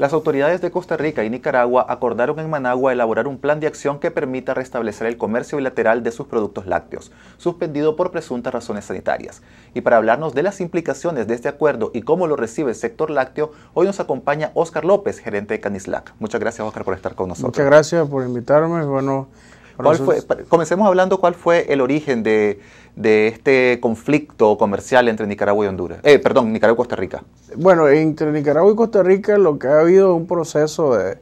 Las autoridades de Costa Rica y Nicaragua acordaron en Managua elaborar un plan de acción que permita restablecer el comercio bilateral de sus productos lácteos, suspendido por presuntas razones sanitarias. Y para hablarnos de las implicaciones de este acuerdo y cómo lo recibe el sector lácteo, hoy nos acompaña Óscar López, gerente de Canislac. Muchas gracias, Óscar, por estar con nosotros. Muchas gracias por invitarme. Bueno, comencemos hablando cuál fue el origen de, este conflicto comercial entre Nicaragua y Honduras. Eh, perdón, Nicaragua y Costa Rica. Bueno, entre Nicaragua y Costa Rica lo que ha habido es un proceso de,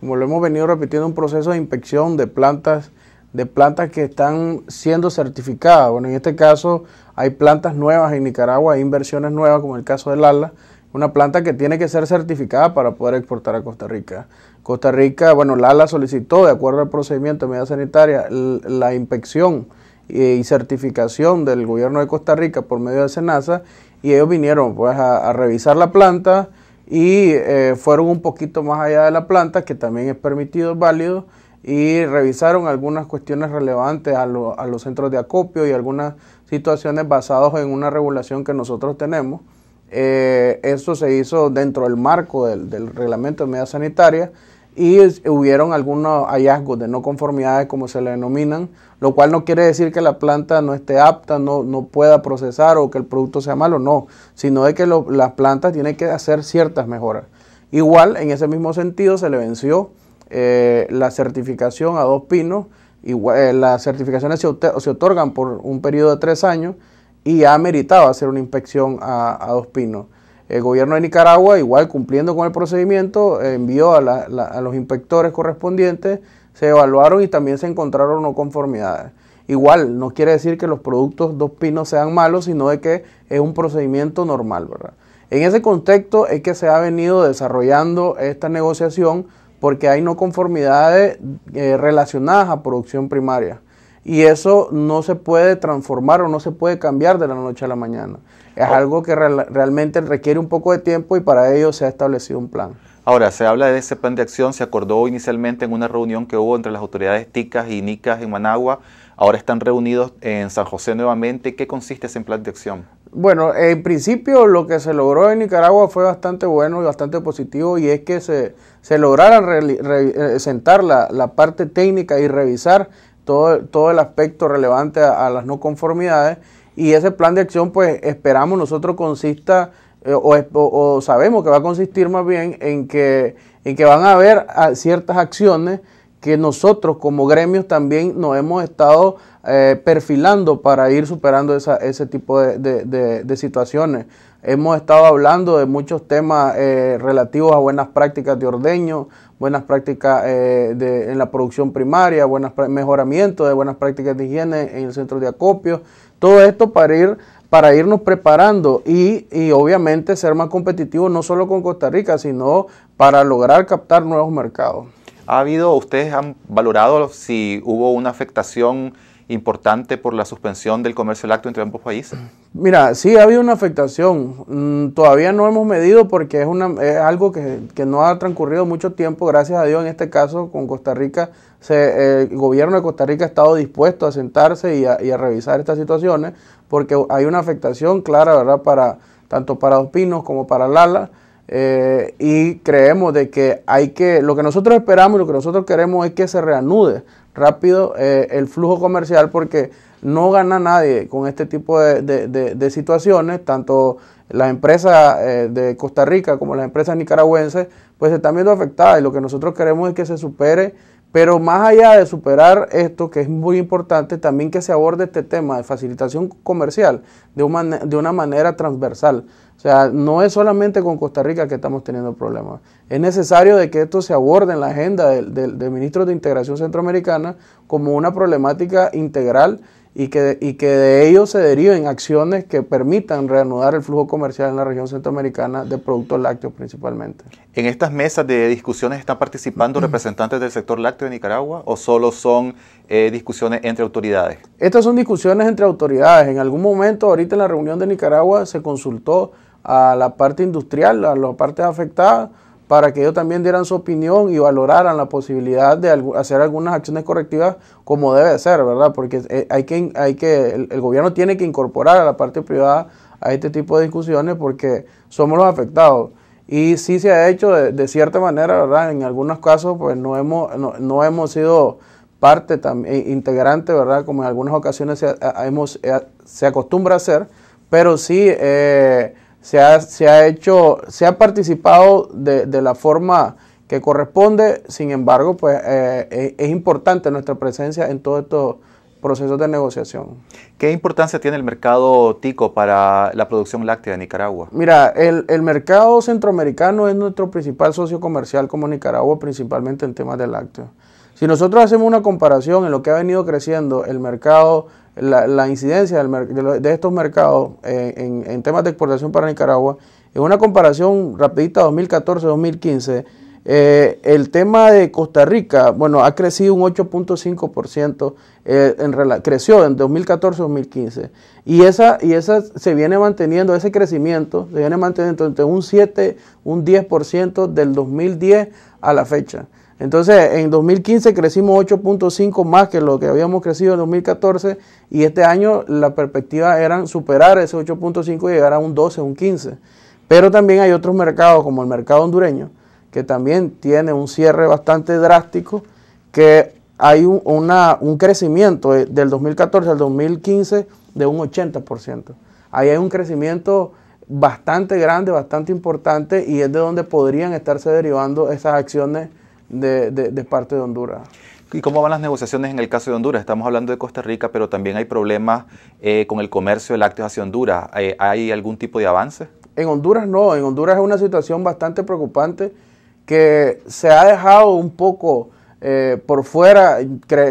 como lo hemos venido repitiendo, un proceso de inspección de plantas, de plantas que están siendo certificadas. Bueno, en este caso hay plantas nuevas en Nicaragua, hay inversiones nuevas, como el caso del ALA, una planta que tiene que ser certificada para poder exportar a Costa Rica. Costa Rica, bueno, Lala solicitó, de acuerdo al procedimiento de medida sanitaria, la inspección eh, y certificación del gobierno de Costa Rica por medio de SENASA y ellos vinieron pues a, revisar la planta y eh, fueron un poquito más allá de la planta, que también es permitido, válido, y revisaron algunas cuestiones relevantes a, a los centros de acopio y algunas situaciones basadas en una regulación que nosotros tenemos. Eh, eso se hizo dentro del marco del, reglamento de medidas sanitarias y hubieron algunos hallazgos de no conformidades, como se le denominan, lo cual no quiere decir que la planta no esté apta, no, no pueda procesar o que el producto sea malo, no, sino de que las plantas tienen que hacer ciertas mejoras. Igual, en ese mismo sentido, se le venció eh, la certificación a dos pinos, igual, eh, las certificaciones se, se otorgan por un periodo de tres años y ha meritado hacer una inspección a, Dos Pinos. El gobierno de Nicaragua, igual cumpliendo con el procedimiento, envió a, los inspectores correspondientes, se evaluaron y también se encontraron no conformidades. Igual, no quiere decir que los productos dos pinos sean malos, sino de que es un procedimiento normal, ¿verdad? En ese contexto es que se ha venido desarrollando esta negociación porque hay no conformidades eh, relacionadas a producción primaria. Y eso no se puede transformar o no se puede cambiar de la noche a la mañana. Es oh. algo que realmente requiere un poco de tiempo y para ello se ha establecido un plan. Ahora, se habla de ese plan de acción, se acordó inicialmente en una reunión que hubo entre las autoridades TICAS y NICAS en Managua. Ahora están reunidos en San José nuevamente. ¿Qué consiste ese plan de acción? Bueno, en principio lo que se logró en Nicaragua fue bastante bueno y bastante positivo y es que se, se eh, sentar la, parte técnica y revisar todo, el aspecto relevante a, las no conformidades y ese plan de acción pues esperamos nosotros consista eh, o, sabemos que va a consistir más bien en que, en que van a haber ah, ciertas acciones que nosotros como gremios también nos hemos estado eh, perfilando para ir superando esa, ese tipo de, de situaciones. Hemos estado hablando de muchos temas eh, relativos a buenas prácticas de ordeño, buenas prácticas eh, en la producción primaria, buenas mejoramiento de buenas prácticas de higiene en el centro de acopio. Todo esto para ir para irnos preparando y, y, obviamente ser más competitivos no solo con Costa Rica, sino para lograr captar nuevos mercados. ¿Ha habido, ustedes han valorado si hubo una afectación importante por la suspensión del comercio acto entre ambos países? Mira, sí ha habido una afectación. Mm, todavía no hemos medido porque es, una, algo que, no ha transcurrido mucho tiempo. Gracias a Dios, en este caso con Costa Rica, eh, el gobierno de Costa Rica ha estado dispuesto a sentarse y a, revisar estas situaciones porque hay una afectación clara, ¿verdad? Para, tanto para Dos Pinos como para Lala. Eh, y creemos de que hay que, lo que nosotros esperamos y lo que nosotros queremos es que se reanude rápido eh, el flujo comercial porque no gana nadie con este tipo de, situaciones, tanto las empresas eh, de Costa Rica como las empresas nicaragüenses, pues se están viendo afectadas y lo que nosotros queremos es que se supere, pero más allá de superar esto, que es muy importante, también que se aborde este tema de facilitación comercial de de una manera transversal. O sea, no es solamente con Costa Rica que estamos teniendo problemas. Es necesario de que esto se aborde en la agenda del ministro de Integración Centroamericana como una problemática integral y que, y que de ello se deriven acciones que permitan reanudar el flujo comercial en la región centroamericana de productos lácteos principalmente. ¿En estas mesas de discusiones están participando representantes del sector lácteo de Nicaragua o solo son eh, discusiones entre autoridades? Estas son discusiones entre autoridades. En algún momento, ahorita en la reunión de Nicaragua, se consultó a la parte industrial, a las partes afectadas, para que ellos también dieran su opinión y valoraran la posibilidad de hacer algunas acciones correctivas como debe ser, ¿verdad? Porque eh, hay que, hay que, el, gobierno tiene que incorporar a la parte privada a este tipo de discusiones porque somos los afectados. Y sí se ha hecho de, cierta manera, ¿verdad? En algunos casos, pues no hemos, no, hemos sido parte también eh, integrante, ¿verdad? Como en algunas ocasiones se, hemos, eh, se acostumbra a hacer, pero sí... Eh, se ha, hecho, se ha participado de, la forma que corresponde, sin embargo, pues eh, es importante nuestra presencia en todos estos procesos de negociación. ¿Qué importancia tiene el mercado tico para la producción láctea de Nicaragua? Mira, el, el mercado centroamericano es nuestro principal socio comercial como Nicaragua, principalmente en temas de lácteos. Si nosotros hacemos una comparación en lo que ha venido creciendo el mercado la, incidencia de, estos mercados eh, en, temas de exportación para Nicaragua, en una comparación rapidita 2014-2015, eh, el tema de Costa Rica, bueno, ha crecido un 8.5%, eh, creció en 2014-2015, y esa, y esa se viene manteniendo, ese crecimiento se viene manteniendo entre un 7, un 10% del 2010 a la fecha. Entonces, en 2015 crecimos 8.5 más que lo que habíamos crecido en 2014 y este año la perspectiva era superar ese 8.5 y llegar a un 12, un 15. Pero también hay otros mercados como el mercado hondureño, que también tiene un cierre bastante drástico, que hay un, crecimiento del 2014 al 2015 de un 80%. Ahí hay un crecimiento bastante grande, bastante importante y es de donde podrían estarse derivando esas acciones de, de, parte de Honduras. ¿Y cómo van las negociaciones en el caso de Honduras? Estamos hablando de Costa Rica, pero también hay problemas eh, con el comercio de lácteos hacia Honduras. Eh, ¿Hay, algún tipo de avance? En Honduras no, en Honduras es una situación bastante preocupante que se ha dejado un poco eh, por fuera.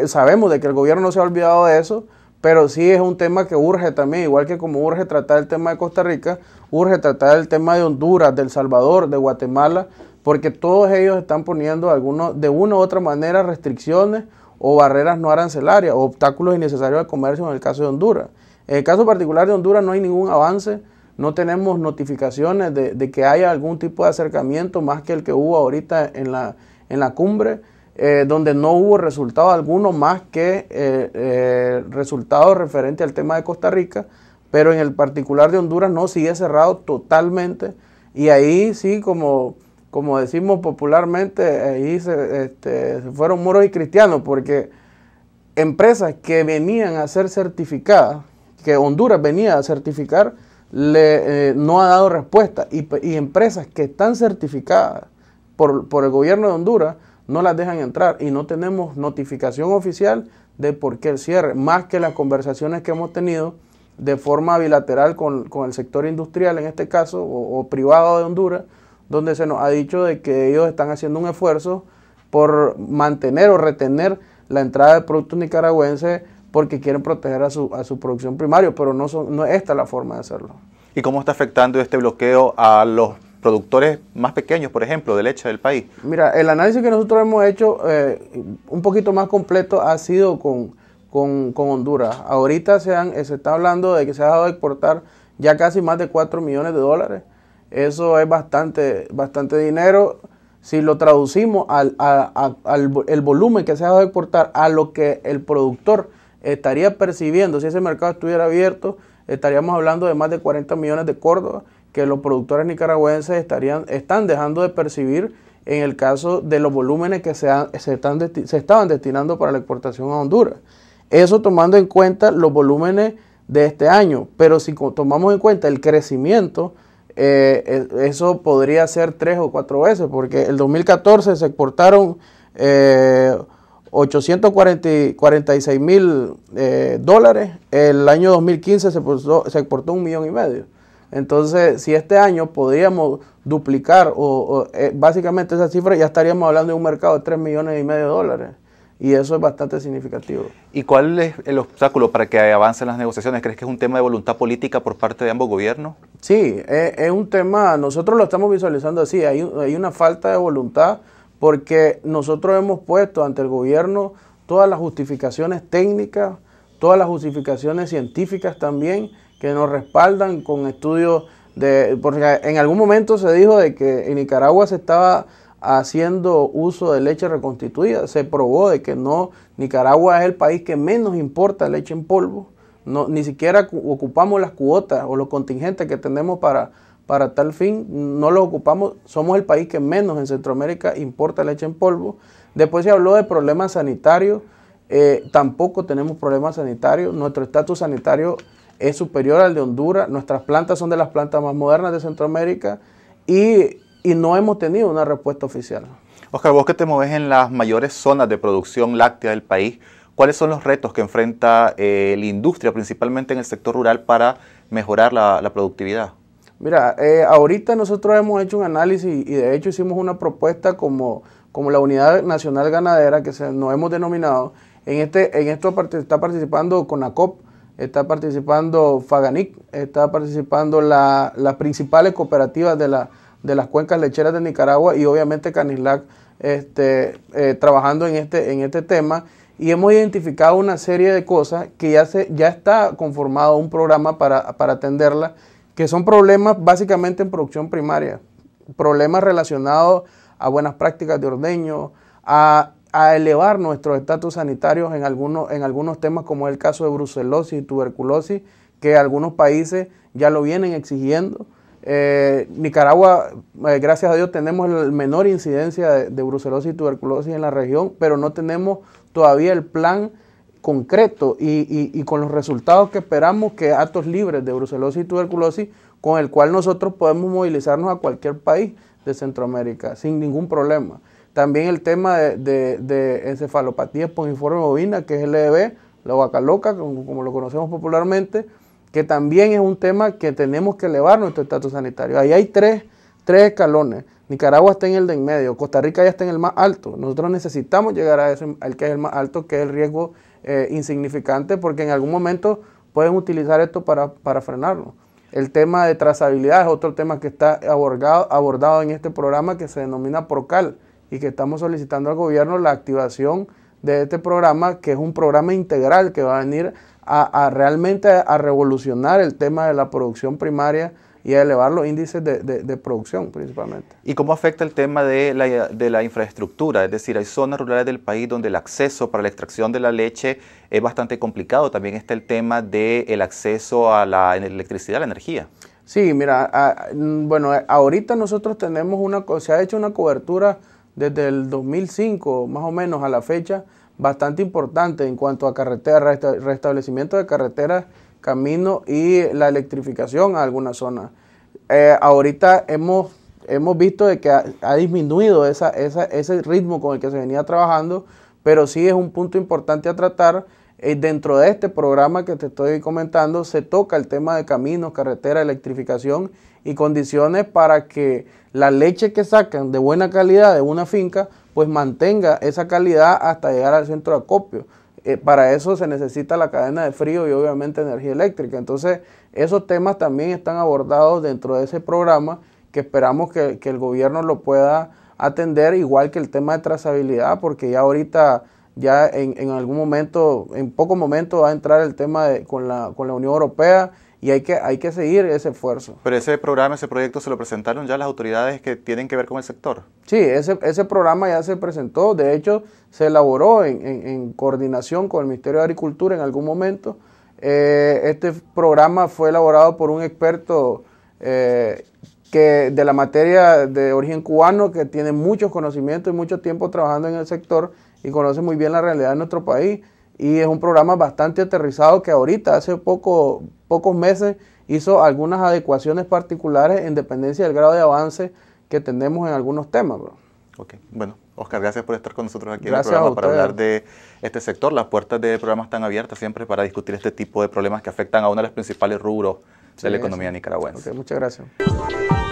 sabemos de que el gobierno no se ha olvidado de eso, pero sí es un tema que urge también, igual que como urge tratar el tema de Costa Rica, urge tratar el tema de Honduras, del El Salvador, de Guatemala, porque todos ellos están poniendo algunos, de una u otra manera restricciones o barreras no arancelarias o obstáculos innecesarios al comercio en el caso de Honduras. En el caso particular de Honduras no hay ningún avance, no tenemos notificaciones de, que haya algún tipo de acercamiento más que el que hubo ahorita en la, en la cumbre. Eh, donde no hubo resultado alguno más que eh, eh, resultado referente al tema de Costa Rica, pero en el particular de Honduras no, sigue cerrado totalmente y ahí sí como como decimos popularmente, ahí eh, este, se, fueron moros y cristianos, porque empresas que venían a ser certificadas, que Honduras venía a certificar, le, eh, no ha dado respuesta. Y, empresas que están certificadas por, el gobierno de Honduras no las dejan entrar y no tenemos notificación oficial de por qué el cierre, más que las conversaciones que hemos tenido de forma bilateral con, el sector industrial, en este caso, o privado de Honduras, donde se nos ha dicho de que ellos están haciendo un esfuerzo por mantener o retener la entrada de productos nicaragüenses porque quieren proteger a su, a su producción primaria, pero no, son, no esta la forma de hacerlo. ¿Y cómo está afectando este bloqueo a los productores más pequeños, por ejemplo, de leche del país? Mira, el análisis que nosotros hemos hecho eh, un poquito más completo ha sido con, Honduras. Ahorita se, han, se está hablando de que se ha dejado de exportar ya casi más de 4 millones de dólares eso es bastante, bastante dinero. Si lo traducimos al, el volumen que se ha de exportar a lo que el productor estaría percibiendo, si ese mercado estuviera abierto, estaríamos hablando de más de 40 millones de córdobas que los productores nicaragüenses estarían, están dejando de percibir en el caso de los volúmenes que se, se estaban destinando para la exportación a Honduras. Eso tomando en cuenta los volúmenes de este año, pero si tomamos en cuenta el crecimiento, eh, eh, eso podría ser tres o cuatro veces, porque el 2014 se exportaron eh, 846 mil eh, dólares, el año 2015 se, se exportó un millón y medio. Entonces, si este año podíamos duplicar o, eh, básicamente esa cifra, ya estaríamos hablando de un mercado de tres millones y medio de dólares. Y eso es bastante significativo. ¿Y cuál es el obstáculo para que avancen las negociaciones? ¿Crees que es un tema de voluntad política por parte de ambos gobiernos? Sí, eh, es, un tema, nosotros lo estamos visualizando así, hay, hay una falta de voluntad porque nosotros hemos puesto ante el gobierno todas las justificaciones técnicas, todas las justificaciones científicas también, que nos respaldan con estudios de, porque en algún momento se dijo de que en Nicaragua se estaba haciendo uso de leche reconstituida. Se probó de que no, Nicaragua es el país que menos importa leche en polvo. No, ni siquiera ocupamos las cuotas o los contingentes que tenemos para, para tal fin, no los ocupamos, somos el país que menos en Centroamérica importa leche en polvo. Después se habló de problemas sanitarios, eh, tampoco tenemos problemas sanitarios, nuestro estatus sanitario es superior al de Honduras, nuestras plantas son de las plantas más modernas de Centroamérica y y no hemos tenido una respuesta oficial. Oscar, vos que te mueves en las mayores zonas de producción láctea del país, ¿cuáles son los retos que enfrenta eh, la industria, principalmente en el sector rural, para mejorar la, productividad? Mira, eh, ahorita nosotros hemos hecho un análisis y de hecho hicimos una propuesta como, como la Unidad Nacional Ganadera, que nos hemos denominado. En, este, en esto está participando CONACOP, está participando FAGANIC, está participando las principales cooperativas de la de las cuencas lecheras de Nicaragua y obviamente Canislac este, eh, trabajando en este, en este tema y hemos identificado una serie de cosas que ya, se, ya está conformado un programa para, para atenderlas, que son problemas básicamente en producción primaria, problemas relacionados a buenas prácticas de ordeño, a, elevar nuestros estatus sanitarios en algunos, en algunos temas como es el caso de brucelosis y tuberculosis, que algunos países ya lo vienen exigiendo eh, Nicaragua, eh, gracias a Dios, tenemos la menor incidencia de, brucelosis y tuberculosis en la región, pero no tenemos todavía el plan concreto y, con los resultados que esperamos que actos libres de brucelosis y tuberculosis, con el cual nosotros podemos movilizarnos a cualquier país de Centroamérica sin ningún problema. También el tema de, de, de encefalopatía bovina, que es el EB, la vaca loca, como lo conocemos popularmente, que también es un tema que tenemos que elevar nuestro estatus sanitario. Ahí hay tres, escalones. Nicaragua está en el de en medio, Costa Rica ya está en el más alto. Nosotros necesitamos llegar a ese, al que es el más alto, que es el riesgo eh, insignificante, porque en algún momento pueden utilizar esto para, frenarlo. El tema de trazabilidad es otro tema que está abordado, abordado en este programa que se denomina PROCAL y que estamos solicitando al gobierno la activación de este programa, que es un programa integral que va a venir a, realmente a revolucionar el tema de la producción primaria y a elevar los índices de, producción principalmente. ¿Y cómo afecta el tema de la, de la, infraestructura? Es decir, hay zonas rurales del país donde el acceso para la extracción de la leche es bastante complicado. También está el tema del acceso a la electricidad, a la energía. Sí, mira, mm, bueno, ahorita nosotros tenemos una, se ha hecho una cobertura desde el 2005 más o menos a la fecha bastante importante en cuanto a carretera, restablecimiento de carreteras, caminos y la electrificación a algunas zonas. Eh, ahorita hemos, hemos visto de que ha, disminuido esa, esa, ese ritmo con el que se venía trabajando, pero sí es un punto importante a tratar. Eh, dentro de este programa que te estoy comentando se toca el tema de caminos, carretera, electrificación y condiciones para que la leche que sacan de buena calidad de una finca pues mantenga esa calidad hasta llegar al centro de acopio. Eh, para eso se necesita la cadena de frío y obviamente energía eléctrica. Entonces, esos temas también están abordados dentro de ese programa que esperamos que, que el gobierno lo pueda atender, igual que el tema de trazabilidad, porque ya ahorita ya en, en, algún momento, en poco momento va a entrar el tema con, la, con la Unión Europea y hay que, hay que seguir ese esfuerzo. Pero ese programa, ese proyecto se lo presentaron ya las autoridades que tienen que ver con el sector. Sí, ese, ese programa ya se presentó, de hecho se elaboró en, coordinación con el Ministerio de Agricultura en algún momento. Eh, este programa fue elaborado por un experto eh, que de la materia de origen cubano que tiene muchos conocimientos y mucho tiempo trabajando en el sector y conoce muy bien la realidad de nuestro país. Y es un programa bastante aterrizado que ahorita, hace poco, pocos meses, hizo algunas adecuaciones particulares en dependencia del grado de avance que tenemos en algunos temas. bueno, Oscar, gracias por estar con nosotros aquí gracias en para hablar de este sector. Las puertas de programas están abiertas siempre para discutir este tipo de problemas que afectan a uno de los principales rubros de la economía nicaragüense. muchas gracias.